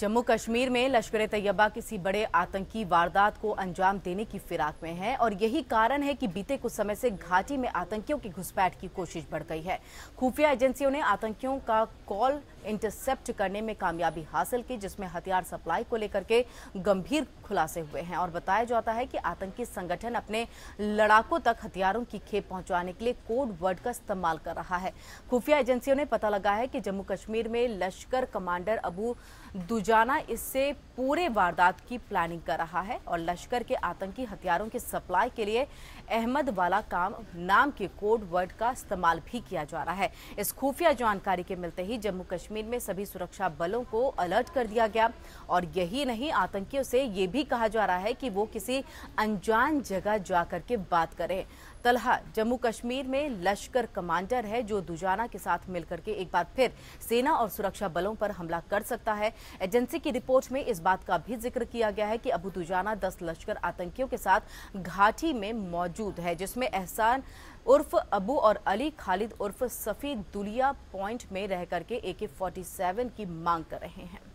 जम्मू कश्मीर में लश्कर तैयबा किसी बड़े आतंकी वारदात को अंजाम देने की फिराक में है और यही कारण है कि बीते कुछ समय से घाटी में आतंकियों की घुसपैठ की कोशिश बढ़ गई है खुफिया एजेंसियों ने आतंकियों का कॉल इंटरसेप्ट करने में कामयाबी हासिल की जिसमें हथियार सप्लाई को लेकर के गंभीर खुलासे हुए हैं और बताया जाता है कि आतंकी संगठन अपने लड़ाकों तक हथियारों की खेप पहुंचाने के लिए कोड वर्ड का इस्तेमाल कर रहा है खुफिया एजेंसियों ने पता लगा है कि जम्मू कश्मीर में लश्कर कमांडर अबू दुज जाना इससे पूरे वारदात की प्लानिंग कर रहा है और लश्कर के आतंकी हथियारों की सप्लाई के लिए अहमद वाला काम नाम के कोड वर्ड का इस्तेमाल भी किया जा रहा है इस खुफिया जानकारी के मिलते ही जम्मू कश्मीर में सभी सुरक्षा बलों को अलर्ट कर दिया गया और यही नहीं आतंकियों से ये भी कहा जा रहा है कि वो किसी अनजान जगह जाकर के बात करें तलहा जम्मू कश्मीर में लश्कर कमांडर है जो दुजाना के साथ मिलकर के एक बार फिर सेना और सुरक्षा बलों पर हमला कर सकता है एजेंसी की रिपोर्ट में इस बात का भी जिक्र किया गया है कि अबू दुजाना दस लश्कर आतंकियों के साथ घाटी में मौजूद है जिसमें एहसान उर्फ अबू और अली खालिद उर्फ सफी दुलिया पॉइंट में रह करके ए के की मांग कर रहे हैं